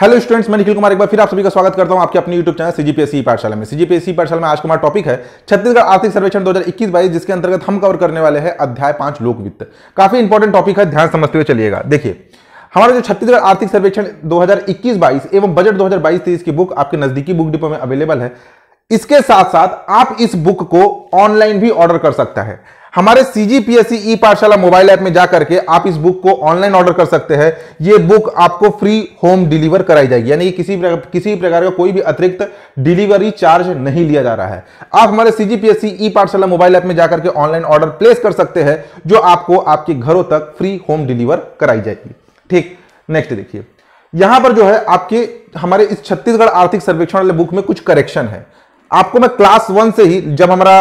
hello students मैं निखिल कुमार एक बार फिर आप सभी का स्वागत करता हूं आपके अपने यूट्यूब चैनल सीजीपीएससी e पाठशाला में सीजीपीएससी e पाठशाला में आज का हमारा टॉपिक है छत्तीसगढ़ आर्थिक सर्वेक्षण 2021-22 जिसके अंतर्गत हम कवर करने वाले हैं अध्याय पांच लोक वित्त काफी इंपॉर्टेंट टॉपिक है ध्यान समझते हुए चलिएगा देखिए हमारा जो छत्तीसगढ़ आर्थिक सर्वेक्षण दो हजार एवं बजट दो हजार की बुक आपके नजदीकी बुक डिपो में अवेलेबल है इसके साथ साथ आप इस बुक को ऑनलाइन भी ऑर्डर कर सकता है हमारे सी जी पी एस ई पाठशाला मोबाइल ऐप में जाकर के आप इस बुक को ऑनलाइन ऑर्डर कर सकते हैं ये बुक आपको फ्री होम डिलीवर कराई जाएगी यानी किसी किसी प्रकार का कोई भी अतिरिक्त डिलीवरी चार्ज नहीं लिया जा रहा है आप हमारे सी जी पी एस ई पाठशाला मोबाइल ऐप में जाकर के ऑनलाइन ऑर्डर प्लेस कर सकते हैं जो आपको आपके घरों तक फ्री होम डिलीवर कराई जाएगी ठीक नेक्स्ट देखिए यहां पर जो है आपके हमारे इस छत्तीसगढ़ आर्थिक सर्वेक्षण वाले बुक में कुछ करेक्शन है आपको मैं क्लास वन से ही जब हमारा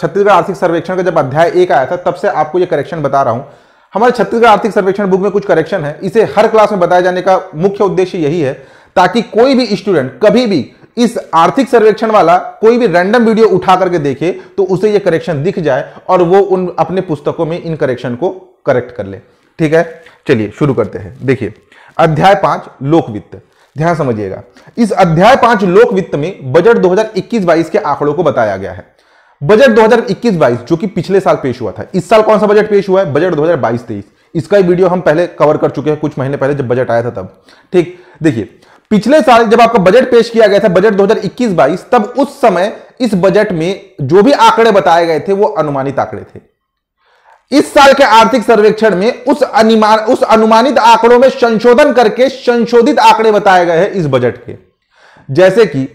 छत्तीसगढ़ आर्थिक सर्वेक्षण का जब अध्याय एक आया था तब से आपको ये करेक्शन बता रहा हूं हमारे छत्तीसगढ़ आर्थिक सर्वेक्षण बुक में कुछ करेक्शन है इसे हर क्लास में बताए जाने का मुख्य उद्देश्य यही है ताकि कोई भी स्टूडेंट कभी भी इस आर्थिक सर्वेक्षण वाला कोई भी रैंडम वीडियो उठा करके देखे तो उसे ये करेक्शन दिख जाए और वो उन अपने पुस्तकों में इन करेक्शन को करेक्ट कर ले ठीक है चलिए शुरू करते हैं देखिए अध्याय पांच लोक वित्त ध्यान समझिएगा इस अध्याय पांच लोक वित्त में बजट 2021-22 के आंकड़ों को बताया गया है बजट 2021-22 जो कि पिछले साल पेश हुआ था इस साल कौन सा बजट पेश हुआ है बजट 2022-23 इसका वीडियो हम पहले कवर कर चुके हैं कुछ महीने पहले जब बजट आया था तब ठीक देखिए पिछले साल जब आपका बजट पेश किया गया था बजट 2021-22 तब उस समय इस बजट में जो भी आंकड़े बताए गए थे वो अनुमानित आंकड़े थे इस साल के आर्थिक सर्वेक्षण में उस अनुमान उस अनुमानित आंकड़ों में संशोधन करके संशोधित आंकड़े बताए गए हैं इस बजट के जैसे कि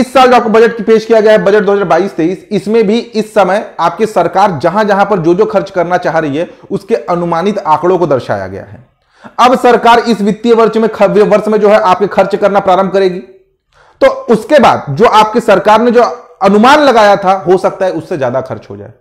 इस साल जो बजट की पेश किया गया है बजट 2022-23 इसमें भी इस समय आपकी सरकार जहां जहां पर जो जो खर्च करना चाह रही है उसके अनुमानित आंकड़ों को दर्शाया गया है अब सरकार इस वित्तीय वर्ष में वर्ष में जो है आपके खर्च करना प्रारंभ करेगी तो उसके बाद जो आपकी सरकार ने जो अनुमान लगाया था हो सकता है उससे ज्यादा खर्च हो जाए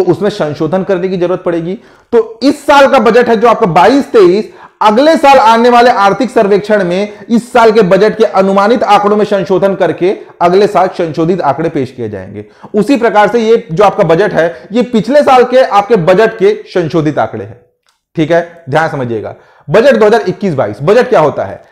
तो उसमें संशोधन करने की जरूरत पड़ेगी तो इस साल का बजट है जो आपका बाईस तेईस अगले साल आने वाले आर्थिक सर्वेक्षण में इस साल के बजट के अनुमानित आंकड़ों में संशोधन करके अगले साल संशोधित आंकड़े पेश किए जाएंगे उसी प्रकार से ये जो आपका बजट है ये पिछले साल के आपके बजट के संशोधित आंकड़े हैं ठीक है ध्यान समझिएगा बजट 2021-22 बजट क्या होता है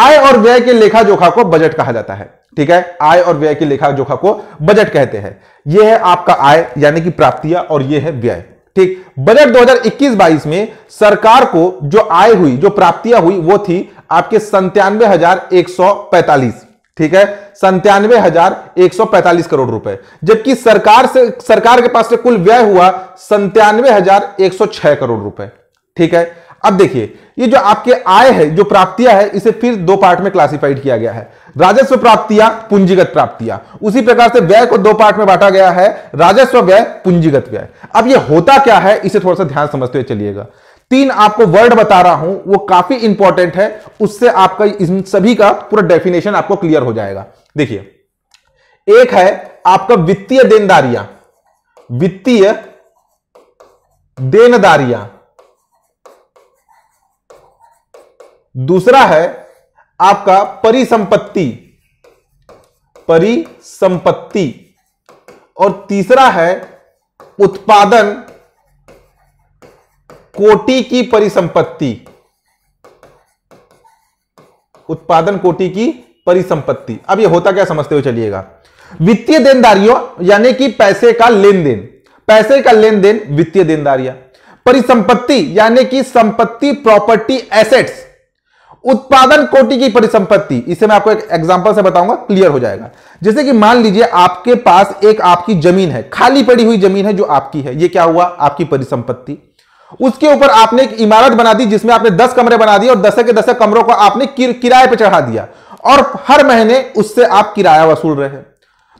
आय और व्यय के लेखा जोखा को बजट कहा जाता है ठीक है आय और व्यय की लेखा जोखा को बजट कहते हैं यह है आपका आय यानी कि प्राप्तियां और यह है व्यय ठीक बजट 2021-22 में सरकार को जो आय हुई जो प्राप्तियां हुई वो थी आपके संतानवे हजार एक सौ पैंतालीस ठीक है संतानवे हजार एक सौ पैंतालीस करोड़ रुपए जबकि सरकार से सरकार के पास से कुल व्यय हुआ संतानवे हजार एक सौ छह करोड़ रुपए ठीक है अब देखिए ये जो आपके आय है जो प्राप्तियां है इसे फिर दो पार्ट में क्लासिफाइड किया गया है राजस्व प्राप्तियां पूंजीगत प्राप्तियां उसी प्रकार से व्यय को दो पार्ट में बांटा गया है राजस्व व्यय पूंजीगत व्यय अब ये होता क्या है इसे थोड़ा सा ध्यान समझते हुए चलिएगा तीन आपको वर्ड बता रहा हूं वो काफी इंपॉर्टेंट है उससे आपका इन सभी का पूरा डेफिनेशन आपको क्लियर हो जाएगा देखिए एक है आपका वित्तीय देनदारियां वित्तीय देनदारियां दूसरा है आपका परिसंपत्ति परिसंपत्ति और तीसरा है उत्पादन कोटि की परिसंपत्ति उत्पादन कोटि की परिसंपत्ति अब ये होता क्या समझते हो चलिएगा वित्तीय देनदारियों यानी कि पैसे का लेन देन पैसे का लेन देन वित्तीय देनदारियां परिसंपत्ति यानी कि संपत्ति प्रॉपर्टी एसेट्स उत्पादन कोटि की परिसंपत्ति इसे मैं आपको एक एग्जांपल से बताऊंगा क्लियर हो जाएगा जैसे कि मान लीजिए आपके पास एक आपकी जमीन है खाली पड़ी हुई जमीन है जो आपकी है ये क्या हुआ आपकी परिसंपत्ति उसके ऊपर आपने एक इमारत बना दी जिसमें आपने दस कमरे बना दिए और दस के दस कमरों को आपने किराए पर चढ़ा दिया और हर महीने उससे आप किराया वसूल रहे हैं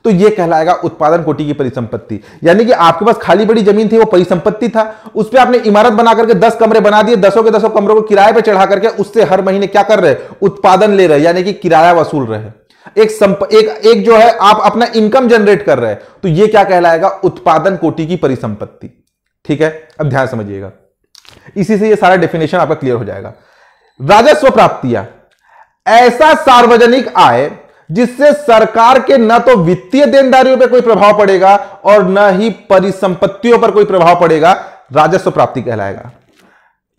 तो यह कहलाएगा उत्पादन कोटि की परिसंपत्ति यानी कि आपके पास खाली बड़ी जमीन थी वो परिसंपत्ति था उस पर आपने इमारत बना करके दस कमरे बना दिए दसों के दसों कमरों को किराए पर चढ़ा करके उससे हर महीने क्या कर रहे उत्पादन ले रहे यानी कि किराया वसूल रहे एक संप एक एक जो है आप अपना इनकम जनरेट कर रहे हैं तो ये क्या कहलाएगा उत्पादन कोटि की परिसंपत्ति ठीक है अब ध्यान समझिएगा इसी से ये सारा डेफिनेशन आपका क्लियर हो जाएगा राजस्व प्राप्तियां ऐसा सार्वजनिक आय जिससे सरकार के न तो वित्तीय देनदारियों पर कोई प्रभाव पड़ेगा और न ही परिसंपत्तियों पर कोई प्रभाव पड़ेगा राजस्व प्राप्ति कहलाएगा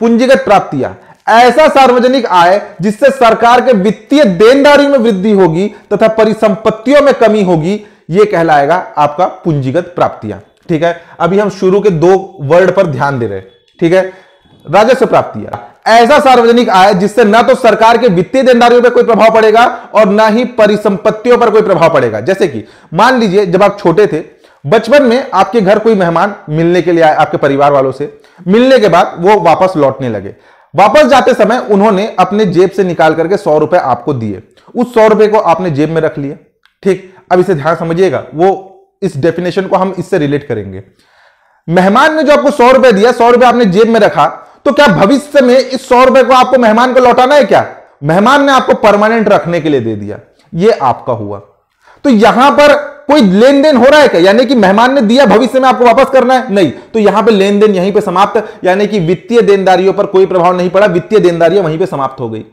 पूंजीगत प्राप्तियां ऐसा सार्वजनिक आय जिससे सरकार के वित्तीय देनदारी में वृद्धि होगी तथा परिसंपत्तियों में कमी होगी यह कहलाएगा आपका पूंजीगत प्राप्तियां ठीक है अभी हम शुरू के दो वर्ड पर ध्यान दे रहे हैं ठीक है राजस्व प्राप्तियां ऐसा सार्वजनिक आय जिससे ना तो सरकार के वित्तीय देनदारियों पर कोई प्रभाव पड़ेगा और ना ही परिसंपत्तियों पर कोई प्रभाव पड़ेगा जैसे कि मान लीजिए जब आप छोटे थे बचपन में आपके घर कोई मेहमान मिलने के लिए आए आपके परिवार वालों से मिलने के बाद वो वापस लौटने लगे वापस जाते समय उन्होंने अपने जेब से निकाल करके सौ रुपए आपको दिए उस सौ रुपए को आपने जेब में रख लिया ठीक अब इसे ध्यान समझिएगा वो इस डेफिनेशन को हम इससे रिलेट करेंगे मेहमान ने जो आपको सौ रुपए दिया सौ रुपए आपने जेब में रखा तो क्या भविष्य में इस सौ रुपए को आपको मेहमान को लौटाना है क्या मेहमान ने आपको परमानेंट रखने के लिए दे दिया ये आपका हुआ तो यहां पर कोई लेन देन हो रहा है क्या यानी कि मेहमान ने दिया भविष्य में आपको वापस करना है नहीं तो यहां पे लेन देन यहीं पे समाप्त यानी कि वित्तीय देनदारियों पर कोई प्रभाव नहीं पड़ा वित्तीय देनदारियां वहीं पे समाप्त हो गई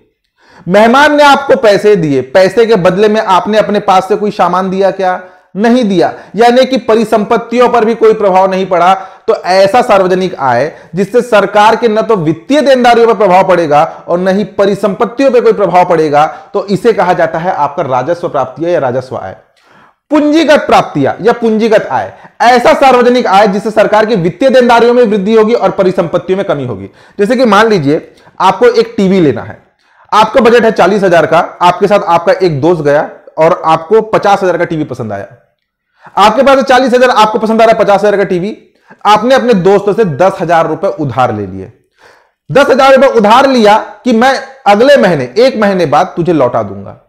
मेहमान ने आपको पैसे दिए पैसे के बदले में आपने अपने पास से कोई सामान दिया क्या नहीं दिया यानी कि परिसंपत्तियों पर भी कोई प्रभाव नहीं पड़ा तो ऐसा सार्वजनिक आय जिससे सरकार के न तो वित्तीय देनदारियों पर प्रभाव पड़ेगा और न ही परिसंपत्तियों पर कोई प्रभाव पड़ेगा तो इसे कहा जाता है आपका राजस्व प्राप्ति या राजस्व आय पूंजीगत प्राप्तियां या पूंजीगत आय ऐसा सार्वजनिक आय जिससे सरकार की वित्तीय देनदारियों में वृद्धि होगी और परिसंपत्तियों में कमी होगी जैसे कि मान लीजिए आपको एक टीवी लेना है आपका बजट है चालीस हजार का आपके साथ आपका एक दोस्त गया और आपको पचास हजार का टीवी पसंद आया आपके पास चालीस हजार आपको पसंद आ रहा है पचास हजार का टीवी आपने अपने दोस्तों से दस हजार रुपए उधार ले लिए दस हजार रुपए उधार लिया कि मैं अगले महीने एक महीने बाद तुझे लौटा दूंगा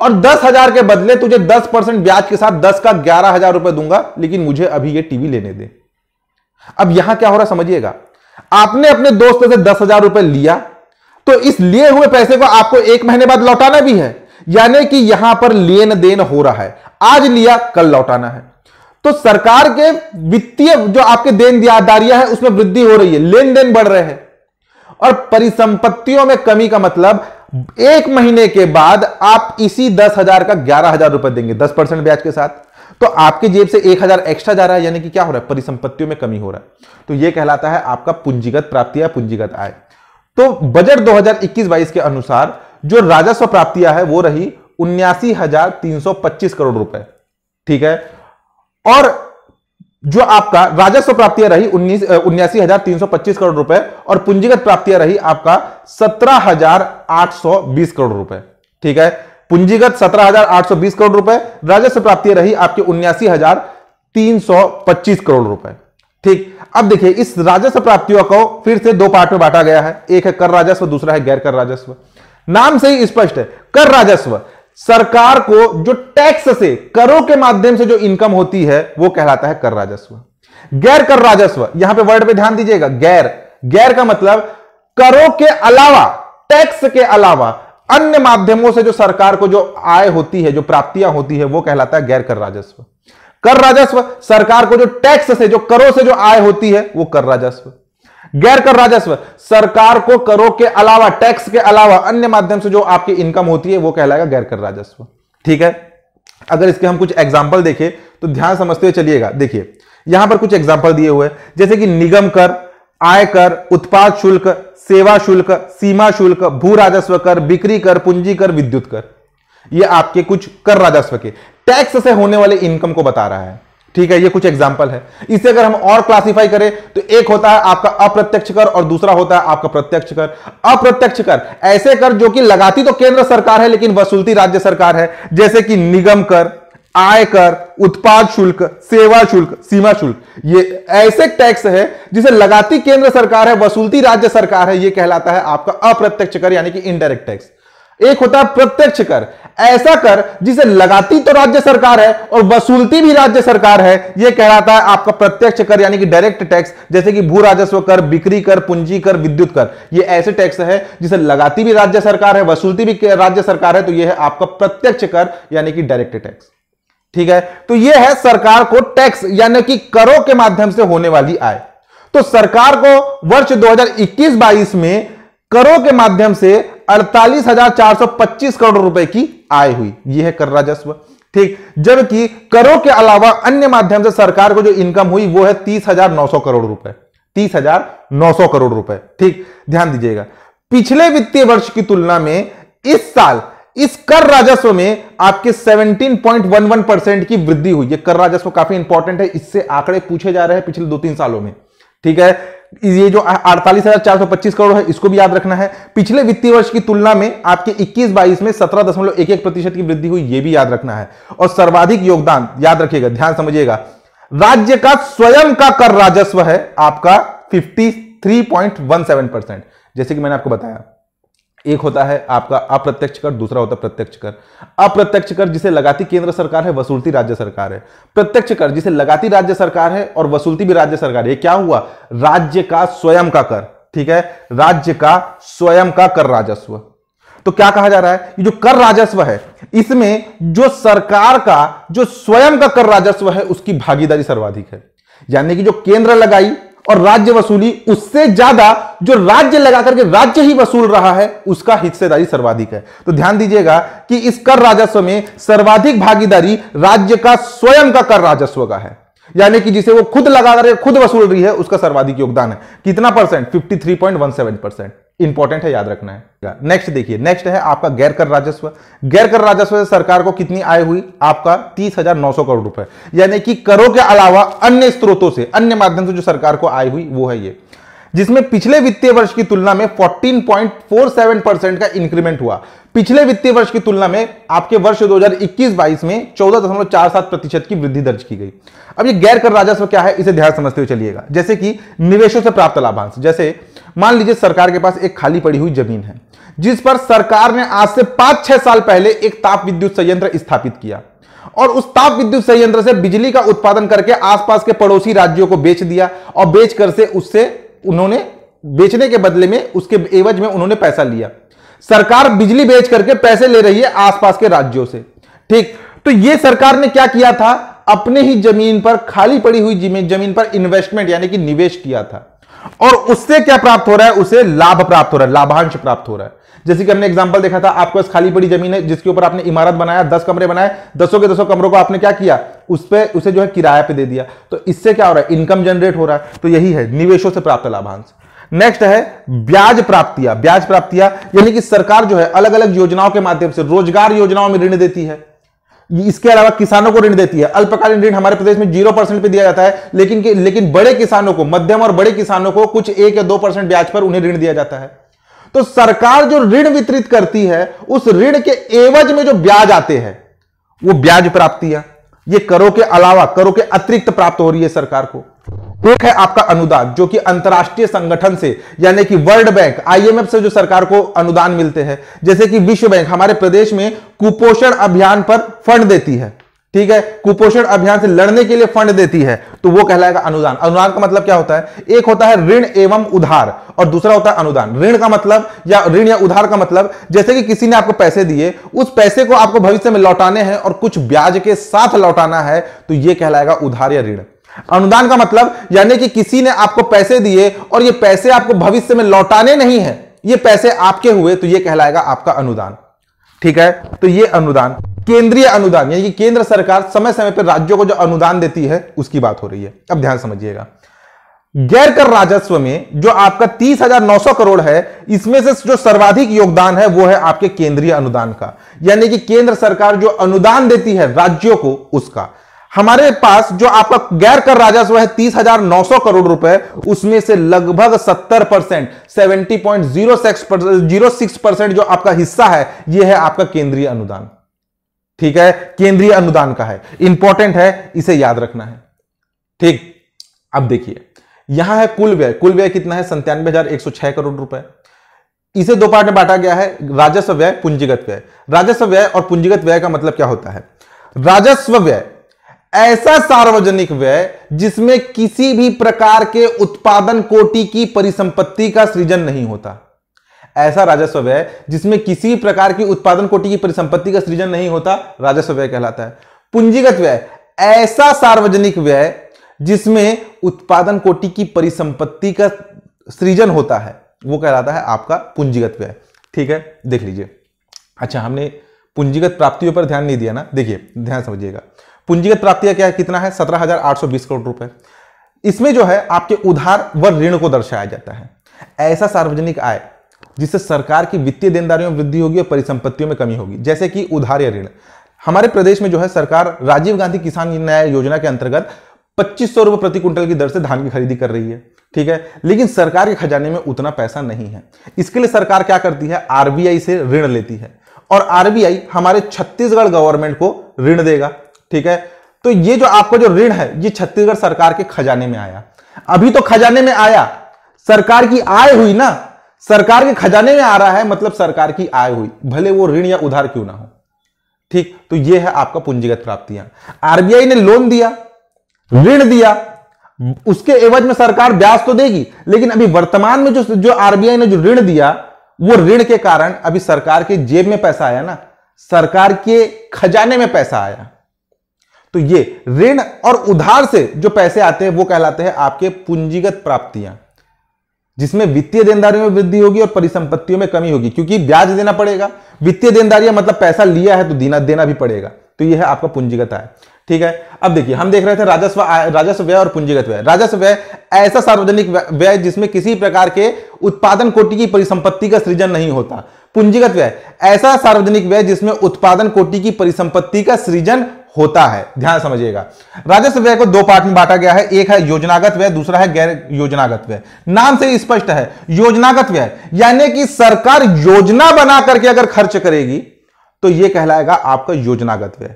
और दस हजार के बदले तुझे दस परसेंट ब्याज के साथ दस का ग्यारह हजार रुपए दूंगा लेकिन मुझे अभी ये टीवी लेने दे अब यहां क्या हो रहा समझिएगा आपने अपने दोस्तों से दस हजार रुपए लिया तो इस लिए हुए पैसे को आपको एक महीने बाद लौटाना भी है यानी कि यहां पर लेन देन हो रहा है आज लिया कल लौटाना है तो सरकार के वित्तीय जो आपके देन दियादारियां है उसमें वृद्धि हो रही है लेन देन बढ़ रहे हैं और परिसंपत्तियों में कमी का मतलब एक महीने के बाद आप इसी दस हजार का ग्यारह हजार रुपए देंगे दस परसेंट ब्याज के साथ तो आपके जेब से एक हजार एक्स्ट्रा जा रहा है यानी कि क्या हो रहा है परिसंपत्तियों में कमी हो रहा है तो यह कहलाता है आपका पूंजीगत प्राप्ति या पूंजीगत आय तो बजट दो हजार के अनुसार जो राजस्व प्राप्तियां है वो रही उन्यासी हजार तीन सौ पच्चीस करोड़ रुपए ठीक है और जो आपका राजस्व प्राप्तियां रही उन्नीस उन्यासी हजार तीन सौ पच्चीस करोड़ रुपए और पूंजीगत प्राप्तियां रही आपका सत्रह हजार आठ सौ बीस करोड़ रुपए ठीक है पूंजीगत सत्रह हजार आठ सौ बीस करोड़ रुपए राजस्व प्राप्तियां रही आपके उन्यासी हजार तीन सौ पच्चीस करोड़ रुपए ठीक अब देखिए इस राजस्व प्राप्तियों को फिर से दो पार्ट में बांटा गया है एक है कर राजस्व दूसरा है गैर कर राजस्व नाम से ही स्पष्ट है कर राजस्व सरकार को जो टैक्स से करों के माध्यम से जो इनकम होती है वो कहलाता है कर राजस्व गैर कर राजस्व यहां पे वर्ड पे ध्यान दीजिएगा गैर गैर का मतलब करों के अलावा टैक्स के अलावा अन्य माध्यमों से जो सरकार को जो आय होती है जो प्राप्तियां होती है वो कहलाता है गैर कर राजस्व कर राजस्व सरकार को जो टैक्स से जो करों से जो आय होती है वो कर राजस्व गैर कर राजस्व सरकार को करों के अलावा टैक्स के अलावा अन्य माध्यम से जो आपकी इनकम होती है वो कहलाएगा गैर कर राजस्व ठीक है अगर इसके हम कुछ एग्जाम्पल देखें तो ध्यान समझते हुए चलिएगा देखिए यहां पर कुछ एग्जाम्पल दिए हुए जैसे कि निगम कर आयकर उत्पाद शुल्क सेवा शुल्क सीमा शुल्क भू राजस्व कर बिक्री कर पूंजी कर विद्युत कर ये आपके कुछ कर राजस्व के टैक्स से होने वाले इनकम को बता रहा है ठीक है ये कुछ एग्जाम्पल है इसे अगर हम और क्लासिफाई करें तो एक होता है आपका अप्रत्यक्ष कर और दूसरा होता है आपका प्रत्यक्ष कर अप्रत्यक्ष कर ऐसे कर जो कि लगाती तो केंद्र सरकार है लेकिन वसूलती राज्य सरकार है जैसे कि निगम कर आयकर उत्पाद शुल्क सेवा शुल्क सीमा शुल्क ये ऐसे टैक्स है जिसे लगाती केंद्र सरकार है वसूलती राज्य सरकार है ये कहलाता है आपका अप्रत्यक्ष कर यानी कि इनडायरेक्ट टैक्स एक होता है प्रत्यक्ष कर ऐसा कर जिसे लगाती तो राज्य सरकार है और वसूलती भी राज्य सरकार है यह कहलाता है आपका प्रत्यक्ष कर यानी कि डायरेक्ट टैक्स जैसे कि भू राजस्व कर बिक्री कर पूंजी कर विद्युत कर ये ऐसे टैक्स है जिसे लगाती भी राज्य सरकार है वसूलती भी राज्य सरकार है तो यह है आपका प्रत्यक्ष कर यानी कि डायरेक्ट टैक्स ठीक है तो यह है सरकार को टैक्स यानी कि करों के माध्यम से होने वाली आय तो सरकार को वर्ष दो हजार में करों के माध्यम से अड़तालीस करोड़ रुपए की आय हुई यह है कर राजस्व ठीक जबकि करों के अलावा अन्य माध्यम से सरकार को जो इनकम हुई वो है तीस हजार नौ सौ करोड़ रुपए तीस हजार नौ सौ करोड़ रुपए ठीक ध्यान दीजिएगा पिछले वित्तीय वर्ष की तुलना में इस साल इस कर राजस्व में आपके 17.11 परसेंट की वृद्धि हुई ये कर राजस्व काफी इंपॉर्टेंट है इससे आंकड़े पूछे जा रहे हैं पिछले दो तीन सालों में ठीक है ये जो अड़तालीस हजार चार सौ पच्चीस करोड़ है इसको भी याद रखना है पिछले वित्तीय वर्ष की तुलना में आपके 21 बाईस में सत्रह दशमलव एक एक प्रतिशत की वृद्धि हुई ये भी याद रखना है और सर्वाधिक योगदान याद रखिएगा ध्यान समझिएगा राज्य का स्वयं का कर राजस्व है आपका 53.17 परसेंट जैसे कि मैंने आपको बताया एक होता है आपका अप्रत्यक्ष कर दूसरा होता है प्रत्यक्ष कर अप्रत्यक्ष कर जिसे लगाती केंद्र सरकार है वसूलती राज्य सरकार है प्रत्यक्ष कर जिसे लगाती राज्य सरकार है और वसूलती भी राज्य सरकार है क्या हुआ राज्य का स्वयं का कर ठीक है राज्य का स्वयं का कर राजस्व तो क्या कहा जा रहा है ये जो कर राजस्व है इसमें जो सरकार का जो स्वयं का कर राजस्व है उसकी भागीदारी सर्वाधिक है यानी कि जो केंद्र लगाई और राज्य वसूली उससे ज्यादा जो राज्य लगा करके राज्य ही वसूल रहा है उसका हिस्सेदारी सर्वाधिक है तो ध्यान दीजिएगा कि इस कर राजस्व में सर्वाधिक भागीदारी राज्य का स्वयं का कर राजस्व का है यानी कि जिसे वो खुद लगा करके खुद वसूल रही है उसका सर्वाधिक योगदान है कितना परसेंट फिफ्टी परसेंट इंपॉर्टेंट है याद रखना है नेक्स्ट देखिए नेक्स्ट है आपका गैर कर राजस्व गैर कर राजस्व से सरकार को कितनी आय हुई आपका तीस हजार नौ सौ करोड़ रुपए यानी कि करों के अलावा अन्य स्रोतों से अन्य माध्यम से जो सरकार को आय हुई वो है ये जिसमें पिछले वित्तीय वर्ष की तुलना में 14.47 परसेंट का इंक्रीमेंट हुआ पिछले वित्तीय वर्ष की तुलना में आपके वर्ष 2021-22 में 14.47 प्रतिशत की वृद्धि दर्ज की गई अब ये गैर कर राजस्व क्या है इसे ध्यान समझते हुए चलिएगा जैसे कि निवेशों से प्राप्त लाभांश जैसे मान लीजिए सरकार के पास एक खाली पड़ी हुई जमीन है जिस पर सरकार ने आज से पांच छह साल पहले एक ताप विद्युत संयंत्र स्थापित किया और उस ताप विद्युत संयंत्र से बिजली का उत्पादन करके आसपास के पड़ोसी राज्यों को बेच दिया और बेचकर से उससे उन्होंने बेचने के बदले में उसके एवज में उन्होंने पैसा लिया सरकार बिजली बेच करके पैसे ले रही है आसपास के राज्यों से ठीक तो ये सरकार ने क्या किया था अपने ही जमीन पर खाली पड़ी हुई जमीन पर इन्वेस्टमेंट यानी कि निवेश किया था और उससे क्या प्राप्त हो रहा है उसे लाभ प्राप्त हो रहा है लाभांश प्राप्त हो रहा है जैसे कि हमने एग्जाम्पल देखा था आपके पास खाली पड़ी जमीन है जिसके ऊपर आपने इमारत बनाया दस कमरे बनाए दसों के दसों कमरों को आपने क्या किया उस पर उसे जो है किराया पे दे दिया तो इससे क्या हो रहा है इनकम जनरेट हो रहा है तो यही है निवेशों से प्राप्त लाभांश नेक्स्ट है ब्याज प्राप्तियां ब्याज प्राप्तियां यानी कि सरकार जो है अलग अलग योजनाओं के माध्यम से रोजगार योजनाओं में ऋण देती है इसके अलावा किसानों को ऋण देती है अल्पकालीन ऋण हमारे प्रदेश में जीरो परसेंट पे दिया जाता है लेकिन लेकिन बड़े किसानों को मध्यम और बड़े किसानों को कुछ एक या दो परसेंट ब्याज पर उन्हें ऋण दिया जाता है तो सरकार जो ऋण वितरित करती है उस ऋण के एवज में जो ब्याज आते हैं वो ब्याज प्राप्तियां ये करों के अलावा करों के अतिरिक्त प्राप्त हो रही है सरकार को एक है आपका अनुदान जो कि अंतर्राष्ट्रीय संगठन से यानी कि वर्ल्ड बैंक आईएमएफ से जो सरकार को अनुदान मिलते हैं जैसे कि विश्व बैंक हमारे प्रदेश में कुपोषण अभियान पर फंड देती है ठीक है कुपोषण अभियान से लड़ने के लिए फंड देती है तो वो कहलाएगा अनुदान अनुदान का मतलब क्या होता है एक होता है ऋण एवं उधार और दूसरा होता है अनुदान ऋण का मतलब या ऋण या उधार का मतलब जैसे कि किसी ने आपको पैसे दिए उस पैसे को आपको भविष्य में लौटाने हैं और कुछ ब्याज के साथ लौटाना है तो यह कहलाएगा उधार या ऋण अनुदान का मतलब यानी कि किसी ने आपको पैसे दिए और ये पैसे आपको भविष्य में लौटाने नहीं है ये पैसे आपके हुए तो ये कहलाएगा आपका अनुदान ठीक है तो ये अनुदान केंद्रीय अनुदान यानी कि केंद्र सरकार समय समय पर राज्यों को जो अनुदान देती है उसकी बात हो रही है अब ध्यान समझिएगा गैर कर राजस्व में जो आपका तीस हजार नौ सौ करोड़ है इसमें से जो सर्वाधिक योगदान है वो है आपके केंद्रीय अनुदान का यानी कि केंद्र सरकार जो अनुदान देती है राज्यों को उसका हमारे पास जो आपका गैर कर राजस्व है तीस हजार नौ सौ करोड़ रुपए उसमें से लगभग सत्तर percent seventy point zero zero six percent जो आपका हिस्सा है यह है आपका केंद्रीय अनुदान ठीक है केंद्रीय अनुदान का है इंपॉर्टेंट है इसे याद रखना है ठीक अब देखिए यहां है कुल व्यय कुल व्यय कितना है संतानवे हजार एक सौ छह करोड़ रुपए इसे दो पार्ट में बांटा गया है राजस्व व्यय पूंजीगत व्यय राजस्व व्यय और पूंजीगत व्यय का मतलब क्या होता है राजस्व व्यय ऐसा सार्वजनिक व्यय जिसमें किसी भी प्रकार के उत्पादन कोटि की परिसंपत्ति का सृजन नहीं होता ऐसा राजस्व व्यय जिसमें किसी प्रकार की उत्पादन कोटि की परिसंपत्ति का सृजन नहीं होता राजस्व व्यय कहलाता है पूंजीगत व्यय ऐसा सार्वजनिक व्यय जिसमें उत्पादन कोटि की परिसंपत्ति का सृजन होता है वो कहलाता है आपका पूंजीगत व्यय ठीक है देख लीजिए अच्छा हमने पूंजीगत प्राप्तियों पर ध्यान नहीं दिया ना देखिए ध्यान समझिएगा पूंजीगत प्राप्तियां क्या है कितना है सत्रह करोड़ रुपए इसमें जो है आपके उधार व ऋण को दर्शाया जाता है ऐसा सार्वजनिक आय जिससे सरकार की वित्तीय देनदारियों में वृद्धि होगी और परिसंपत्तियों में कमी होगी जैसे कि उधार या ऋण हमारे प्रदेश में जो है सरकार राजीव गांधी किसान न्याय योजना के अंतर्गत पच्चीस सौ प्रति क्विंटल की दर से धान की खरीदी कर रही है ठीक है लेकिन सरकार के खजाने में उतना पैसा नहीं है इसके लिए सरकार क्या करती है आरबीआई से ऋण लेती है और आरबीआई हमारे छत्तीसगढ़ गवर्नमेंट को ऋण देगा ठीक है तो ये जो आपको जो ऋण है ये छत्तीसगढ़ सरकार के खजाने में आया अभी तो खजाने में आया सरकार की आय हुई ना सरकार के खजाने में आ रहा है मतलब सरकार की आय हुई भले वो ऋण या उधार क्यों ना हो ठीक तो ये है आपका पूंजीगत प्राप्तियां आरबीआई ने लोन दिया ऋण दिया उसके एवज में सरकार ब्याज तो देगी लेकिन अभी वर्तमान में जो जो आरबीआई ने जो ऋण दिया वो ऋण के कारण अभी सरकार के जेब में पैसा आया ना सरकार के खजाने में पैसा आया तो ये ऋण और उधार से जो पैसे आते हैं वो कहलाते हैं आपके पूंजीगत प्राप्तियां जिसमें वित्तीय देनदारियों में वृद्धि होगी और परिसंपत्तियों में कमी होगी क्योंकि ब्याज देना पड़ेगा वित्तीय देनदारियां मतलब पैसा लिया है तो देना देना भी पड़ेगा तो यह है आपका पूंजीगत आय ठीक है अब देखिए हम देख रहे थे राजस्व राजस्व व्यय और पूंजीगत व्यय राजस्व व्यय ऐसा सार्वजनिक व्यय जिसमें किसी प्रकार के उत्पादन कोटि की परिसंपत्ति का सृजन नहीं होता पूंजीगत व्यय ऐसा सार्वजनिक व्यय जिसमें उत्पादन कोटि की परिसंपत्ति का सृजन होता है ध्यान समझिएगा राजस्व व्यय को दो पार्ट में बांटा गया है एक है योजनागत व्यय दूसरा है गैर योजनागत व्यय नाम से स्पष्ट है योजनागत व्यय यानी कि सरकार योजना बना करके अगर खर्च करेगी तो यह कहलाएगा आपका योजनागत व्यय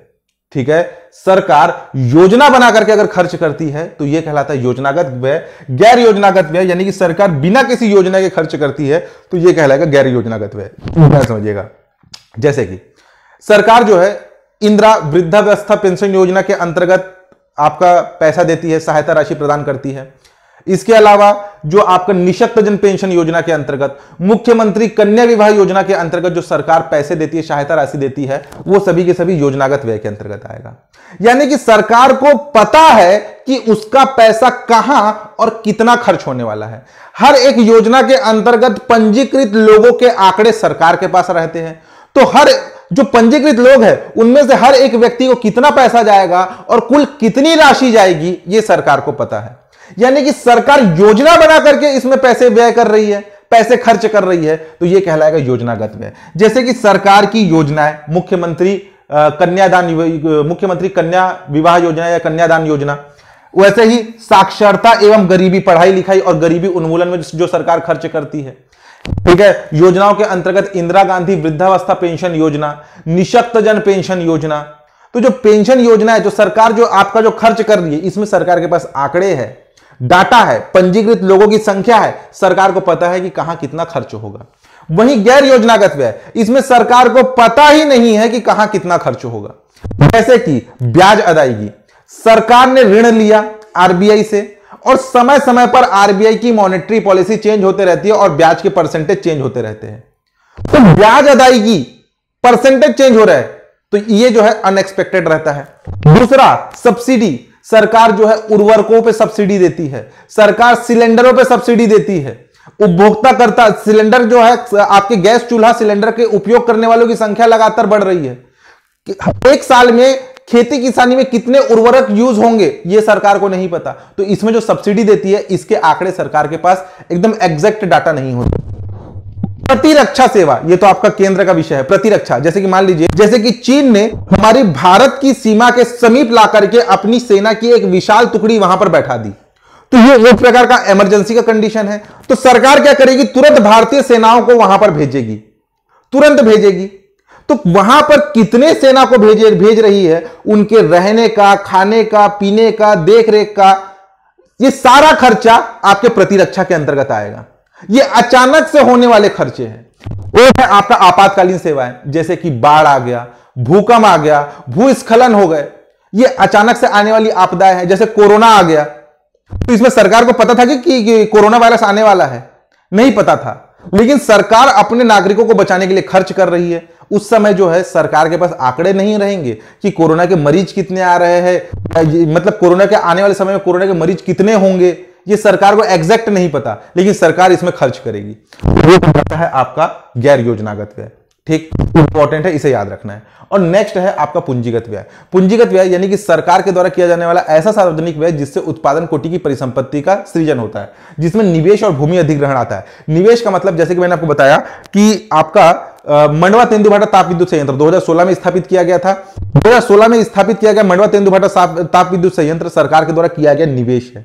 ठीक है सरकार योजना बना करके अगर खर्च करती है तो यह कहलाता है योजनागत व्यय गैर योजनागत व्यय यानी कि सरकार बिना किसी योजना के खर्च करती है तो यह कहलाएगा गैर योजनागत व्यय समझिएगा जैसे कि सरकार जो है इंदिरा वृद्धावस्था पेंशन योजना के अंतर्गत आपका पैसा देती है सहायता राशि प्रदान करती है इसके अलावा जो आपका निशक्तजन पेंशन योजना के अंतर्गत मुख्यमंत्री कन्या विवाह योजना के अंतर्गत जो सरकार पैसे देती है सहायता राशि देती है वो सभी के सभी योजनागत व्यय के अंतर्गत आएगा यानी कि सरकार को पता है कि उसका पैसा कहां और कितना खर्च होने वाला है हर एक योजना के अंतर्गत पंजीकृत लोगों के आंकड़े सरकार के पास रहते हैं तो हर जो पंजीकृत लोग हैं उनमें से हर एक व्यक्ति को कितना पैसा जाएगा और कुल कितनी राशि जाएगी ये सरकार को पता है यानी कि सरकार योजना बना करके इसमें पैसे व्यय कर रही है पैसे खर्च कर रही है तो यह कहलाएगा योजनागत व्यय जैसे कि सरकार की योजनाएं मुख्यमंत्री कन्यादान मुख्यमंत्री कन्या विवाह योजना या कन्यादान योजना वैसे ही साक्षरता एवं गरीबी पढ़ाई लिखाई और गरीबी उन्मूलन में जो सरकार खर्च करती है ठीक है योजनाओं के अंतर्गत इंदिरा गांधी वृद्धावस्था पेंशन योजना जन पेंशन योजना तो जो पेंशन योजना है जो सरकार जो आपका जो खर्च कर रही है इसमें सरकार के पास आंकड़े है डाटा है पंजीकृत लोगों की संख्या है सरकार को पता है कि कहां कितना खर्च होगा वही गैर योजनागत व्यय इसमें सरकार को पता ही नहीं है कि कहां कितना खर्च होगा जैसे कि ब्याज अदायगी सरकार ने ऋण लिया आरबीआई से और समय समय पर आरबीआई की मॉनेटरी पॉलिसी चेंज होते रहती है और ब्याज के परसेंटेज चेंज होते रहते हैं तो ब्याज अदायगी परसेंटेज चेंज हो रहा है तो ये जो है अनएक्सपेक्टेड रहता है दूसरा सब्सिडी सरकार जो है उर्वरकों पे सब्सिडी देती है सरकार सिलेंडरों पे सब्सिडी देती है उपभोक्ता करता सिलेंडर जो है आपके गैस चूल्हा सिलेंडर के उपयोग करने वालों की संख्या लगातार बढ़ रही है एक साल में खेती किसानी में कितने उर्वरक यूज होंगे ये सरकार को नहीं पता तो इसमें जो सब्सिडी देती है इसके आंकड़े सरकार के पास एकदम एग्जैक्ट डाटा नहीं होता प्रतिरक्षा सेवा ये तो आपका केंद्र का विषय है प्रतिरक्षा जैसे कि मान लीजिए जैसे कि चीन ने हमारी भारत की सीमा के समीप ला करके अपनी सेना की एक विशाल टुकड़ी वहां पर बैठा दी तो ये एक प्रकार का इमरजेंसी का कंडीशन है तो सरकार क्या करेगी तुरंत भारतीय सेनाओं को वहां पर भेजेगी तुरंत भेजेगी तो वहां पर कितने सेना को भेजे भेज रही है उनके रहने का खाने का पीने का देख रेख का ये सारा खर्चा आपके प्रतिरक्षा के अंतर्गत आएगा ये अचानक से होने वाले खर्चे हैं वो है आपका आपातकालीन सेवाएं जैसे कि बाढ़ आ गया भूकंप आ गया भूस्खलन हो गए ये अचानक से आने वाली आपदाएं हैं जैसे कोरोना आ गया तो इसमें सरकार को पता था कि, कि, कि कोरोना वायरस आने वाला है नहीं पता था लेकिन सरकार अपने नागरिकों को बचाने के लिए खर्च कर रही है उस समय जो है सरकार के पास आंकड़े नहीं रहेंगे कि कोरोना के मरीज कितने आ रहे हैं मतलब कोरोना के आने वाले समय में कोरोना के मरीज कितने होंगे ये सरकार को एग्जैक्ट नहीं पता लेकिन सरकार इसमें खर्च करेगी तो वो तो है आपका गैर योजनागत व्यय ठीक इंपॉर्टेंट है इसे याद रखना है और नेक्स्ट है आपका पूंजीगत व्यय पूंजीगत व्यय यानी कि सरकार के द्वारा किया जाने वाला ऐसा सार्वजनिक व्यय जिससे उत्पादन कोटि की परिसंपत्ति का सृजन होता है जिसमें निवेश और भूमि अधिग्रहण आता है निवेश का मतलब जैसे कि मैंने आपको बताया कि आपका मंडवा तेंदुभाटा ताप विद्युत संयंत्र 2016 में स्थापित किया गया था 2016 में स्थापित किया गया मंडवा तेंदुभाटा ताप विद्युत संयंत्र सरकार के द्वारा किया गया निवेश है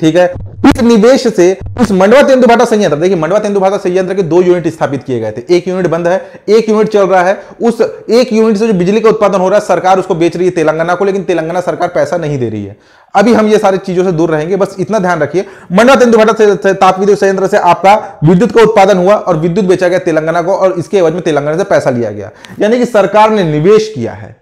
ठीक है इस निवेश से उस मंडवा तेंदु भाटा संयंत्र देखिए मंडवा तेंदु भाटा संयंत्र के दो यूनिट स्थापित किए गए थे एक यूनिट बंद है एक यूनिट चल रहा है उस एक यूनिट से जो बिजली का उत्पादन हो रहा है सरकार उसको बेच रही है तेलंगाना को लेकिन तेलंगाना सरकार पैसा नहीं दे रही है अभी हम ये सारी चीजों से दूर रहेंगे बस इतना ध्यान रखिए मंडवा तेंदु भाटा ताप विद्युत संयंत्र से आपका विद्युत का उत्पादन हुआ और विद्युत बेचा गया तेलंगाना को और इसके एवज में तेलंगाना से पैसा लिया गया यानी कि सरकार ने निवेश किया है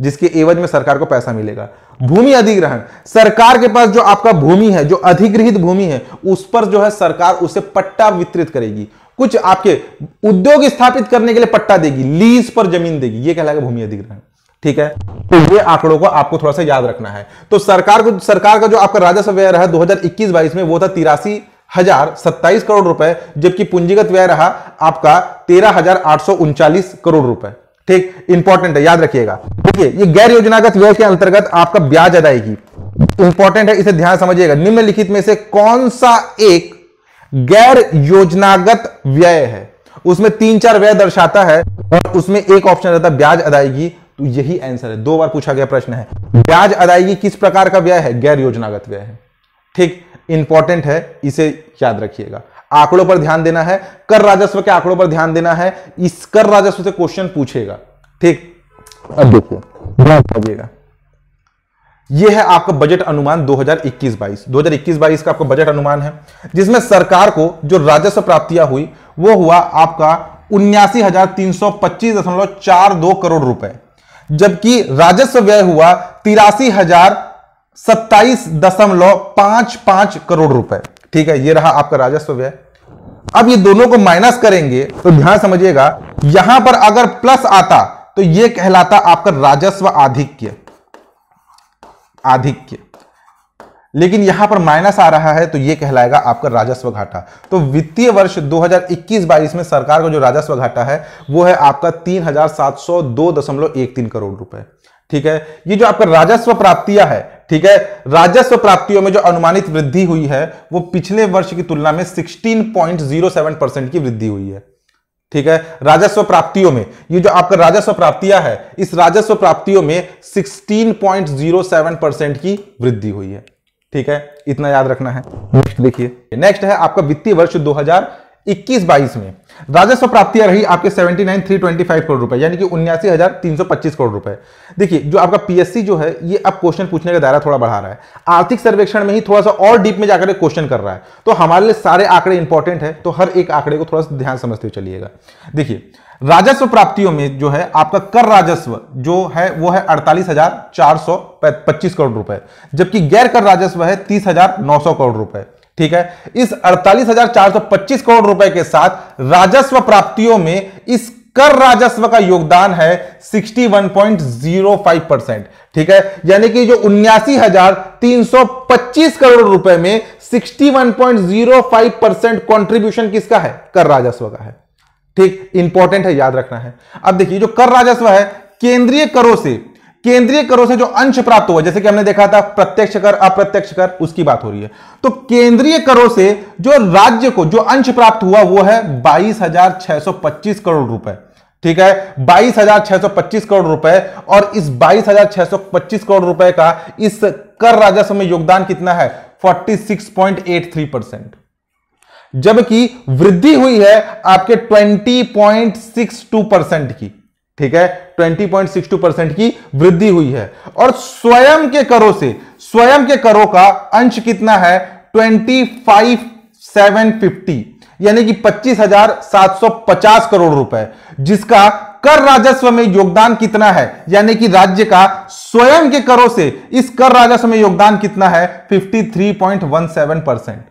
जिसके एवज में सरकार को पैसा मिलेगा भूमि अधिग्रहण सरकार के पास जो आपका भूमि है जो अधिग्रहित भूमि है उस पर जो है सरकार उसे पट्टा वितरित करेगी कुछ आपके उद्योग स्थापित करने के लिए पट्टा देगी लीज पर जमीन देगी ये कहलाएगा भूमि अधिग्रहण ठीक है तो ये आंकड़ों को आपको थोड़ा सा याद रखना है तो सरकार को सरकार का जो आपका राजस्व व्यय रहा 2021 हजार में वो था तिरासी हजार सत्ताईस करोड़ रुपए जबकि पूंजीगत व्यय रहा आपका तेरह हजार आठ सौ उनचालीस करोड़ रुपए ठीक इंपॉर्टेंट है याद रखिएगा देखिए ये गैर योजनागत व्यय के अंतर्गत आपका ब्याज अदायगी इंपॉर्टेंट है इसे ध्यान समझिएगा निम्नलिखित में से कौन सा एक गैर योजनागत व्यय है उसमें तीन चार व्यय दर्शाता है और उसमें एक ऑप्शन रहता है ब्याज अदायगी तो यही आंसर है दो बार पूछा गया प्रश्न है ब्याज अदायगी किस प्रकार का व्यय है गैर योजनागत व्यय है ठीक इंपॉर्टेंट है इसे याद रखिएगा आंकड़ों पर ध्यान देना है कर राजस्व के आंकड़ों पर ध्यान देना है इस कर राजस्व से क्वेश्चन पूछेगा ठीक अब देखिए ध्यान पाइएगा यह है आपका बजट अनुमान 2021-22 2021-22 का आपका बजट अनुमान है जिसमें सरकार को जो राजस्व प्राप्तियां हुई वो हुआ आपका उन्यासी करोड़ रुपए जबकि राजस्व व्यय हुआ तिरासी करोड़ रुपए ठीक है ये रहा आपका राजस्व व्यय अब ये दोनों को माइनस करेंगे तो ध्यान समझिएगा यहां पर अगर प्लस आता तो ये कहलाता आपका राजस्व आधिक्य आधिक्य लेकिन यहां पर माइनस आ रहा है तो यह कहलाएगा आपका राजस्व घाटा तो वित्तीय वर्ष 2021-22 में सरकार का जो राजस्व घाटा है वो है आपका 3702.13 करोड़ रुपए ठीक है ये जो आपका राजस्व प्राप्तियां है ठीक है राजस्व प्राप्तियों में जो अनुमानित वृद्धि हुई है वो पिछले वर्ष की तुलना में 16.07 परसेंट की वृद्धि हुई है ठीक है राजस्व प्राप्तियों में ये जो आपका राजस्व प्राप्तियां है इस राजस्व प्राप्तियों में 16.07 परसेंट की वृद्धि हुई है ठीक है इतना याद रखना है नेक्स्ट देखिए नेक्स्ट है आपका वित्तीय वर्ष दो इक्कीस बाईस में राजस्व प्राप्तियां रही आपके seventy nine three twenty five crore रुपए यानी कि उन्यासी हजार तीन सौ पच्चीस करोड़ रुपए देखिए जो आपका पीएससी जो है ये अब क्वेश्चन पूछने का दायरा थोड़ा बढ़ा रहा है आर्थिक सर्वेक्षण में ही थोड़ा सा और डीप में जाकर क्वेश्चन कर रहा है तो हमारे लिए सारे आंकड़े इंपॉर्टेंट है तो हर एक आंकड़े को थोड़ा सा ध्यान समझते हुए चलिएगा देखिए राजस्व प्राप्तियों में जो है आपका कर राजस्व जो है वो है अड़तालीस हजार चार सौ पच्चीस करोड़ रुपए जबकि गैर कर राजस्व है तीस हजार नौ सौ करोड़ रुपए ठीक है इस 48,425 करोड़ रुपए के साथ राजस्व प्राप्तियों में इस कर राजस्व का योगदान है 61.05 परसेंट ठीक है यानी कि जो उन्यासी हजार तीन सौ पच्चीस करोड़ रुपए में 61.05 परसेंट कॉन्ट्रीब्यूशन किसका है कर राजस्व का है ठीक इंपॉर्टेंट है याद रखना है अब देखिए जो कर राजस्व है केंद्रीय करों से केंद्रीय करों से जो अंश प्राप्त हुआ जैसे कि हमने देखा था प्रत्यक्ष कर अप्रत्यक्ष कर उसकी बात हो रही है तो केंद्रीय करों से जो राज्य को जो अंश प्राप्त हुआ वो है 22,625 करोड़ रुपए ठीक है 22,625 करोड़ रुपए और इस 22,625 करोड़ रुपए का इस कर राजस्व में योगदान कितना है 46.83 परसेंट जबकि वृद्धि हुई है आपके 20.62 परसेंट की ठीक है 20.62 परसेंट की वृद्धि हुई है और स्वयं के करों से स्वयं के करों का अंश कितना है 25,750 यानी कि 25,750 करोड़ रुपए जिसका कर राजस्व में योगदान कितना है यानी कि राज्य का स्वयं के करों से इस कर राजस्व में योगदान कितना है 53.17 परसेंट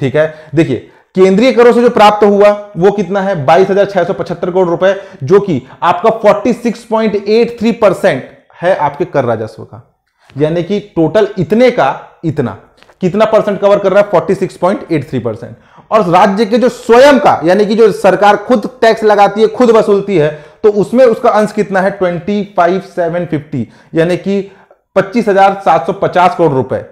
ठीक है देखिए केंद्रीय करों से जो प्राप्त हुआ वो कितना है बाईस करोड़ रुपए जो कि आपका 46.83 परसेंट है आपके कर राजस्व का यानी कि टोटल इतने का इतना कितना परसेंट कवर कर रहा है 46.83 परसेंट और राज्य के जो स्वयं का यानी कि जो सरकार खुद टैक्स लगाती है खुद वसूलती है तो उसमें उसका अंश कितना है ट्वेंटी यानी कि पच्चीस करोड़ रुपए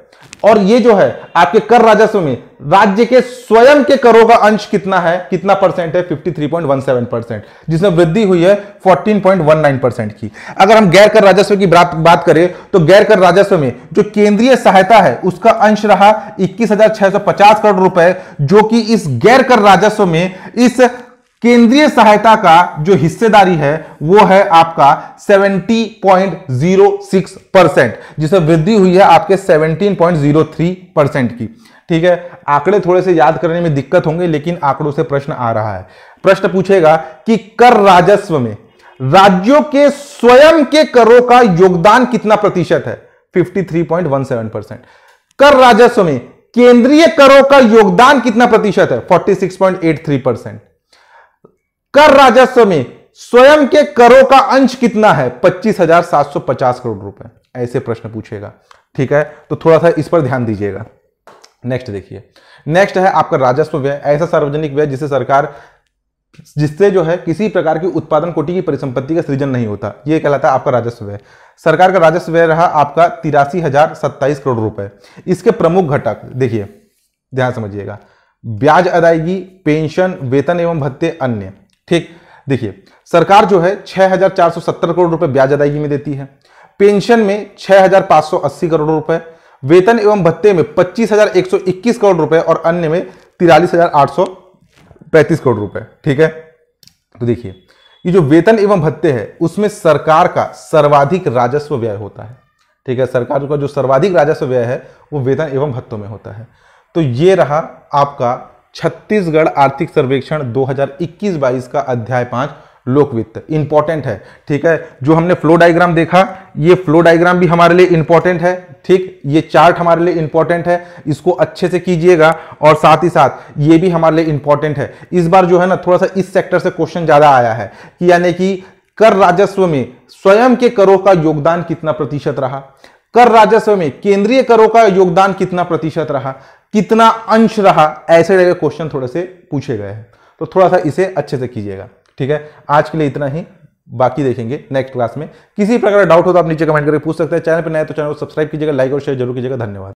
और ये जो है आपके कर राजस्व में राज्य के स्वयं के करों का अंश कितना है कितना परसेंट है 53.17 परसेंट जिसमें वृद्धि हुई है 14.19 परसेंट की अगर हम गैर कर राजस्व की बात करें तो गैर कर राजस्व में जो केंद्रीय सहायता है उसका अंश रहा 21,650 करोड़ रुपए जो कि इस गैर कर राजस्व में इस केंद्रीय सहायता का जो हिस्सेदारी है वो है आपका 70.06 परसेंट जिसमें वृद्धि हुई है आपके 17.03 परसेंट की ठीक है आंकड़े थोड़े से याद करने में दिक्कत होंगे लेकिन आंकड़ों से प्रश्न आ रहा है प्रश्न पूछेगा कि कर राजस्व में राज्यों के स्वयं के करों का योगदान कितना प्रतिशत है 53.17 परसेंट कर राजस्व में केंद्रीय करों का योगदान कितना प्रतिशत है 46.83 परसेंट कर राजस्व में स्वयं के करों का अंश कितना है 25,750 करोड़ रुपए ऐसे प्रश्न पूछेगा ठीक है तो थोड़ा सा इस पर ध्यान दीजिएगा नेक्स्ट देखिए नेक्स्ट है आपका राजस्व व्यय ऐसा सार्वजनिक व्यय जिसे सरकार जिससे जो है किसी प्रकार की उत्पादन कोटि की परिसंपत्ति का सृजन नहीं होता ये कहलाता है आपका राजस्व व्यय सरकार का राजस्व व्यय रहा आपका तिरासी हजार सत्ताईस करोड़ रुपए इसके प्रमुख घटक देखिए ध्यान समझिएगा ब्याज अदायगी पेंशन वेतन एवं भत्ते अन्य ठीक देखिए सरकार जो है छह करोड़ रुपए ब्याज अदायगी में देती है पेंशन में छह करोड़ रुपए वेतन एवं भत्ते में 25,121 करोड़ रुपए और अन्य में तिरालीस करोड़ रुपए ठीक है तो देखिए ये जो वेतन एवं भत्ते हैं उसमें सरकार का सर्वाधिक राजस्व व्यय होता है ठीक है सरकार का जो सर्वाधिक राजस्व व्यय है वो वेतन एवं भत्तों में होता है तो ये रहा आपका छत्तीसगढ़ आर्थिक सर्वेक्षण 2021-22 का अध्याय पाँच वित्त इंपॉर्टेंट है ठीक है जो हमने फ्लो डायग्राम देखा ये फ्लो डायग्राम भी हमारे लिए इंपॉर्टेंट है ठीक ये चार्ट हमारे लिए इंपॉर्टेंट है इसको अच्छे से कीजिएगा और साथ ही साथ ये भी हमारे लिए इंपॉर्टेंट है इस बार जो है ना थोड़ा सा इस सेक्टर से क्वेश्चन ज़्यादा आया है कि यानी कि कर राजस्व में स्वयं के करों का योगदान कितना प्रतिशत रहा कर राजस्व में केंद्रीय करों का योगदान कितना प्रतिशत रहा कितना अंश रहा ऐसे क्वेश्चन थोड़े से पूछे गए हैं तो थोड़ा सा इसे अच्छे से कीजिएगा ठीक है आज के लिए इतना ही बाकी देखेंगे नेक्स्ट क्लास में किसी प्रकार का डाउट हो तो आप नीचे कमेंट करके पूछ सकते हैं चैनल पर नए तो चैनल को सब्सक्राइब कीजिएगा लाइक और शेयर जरूर कीजिएगा धन्यवाद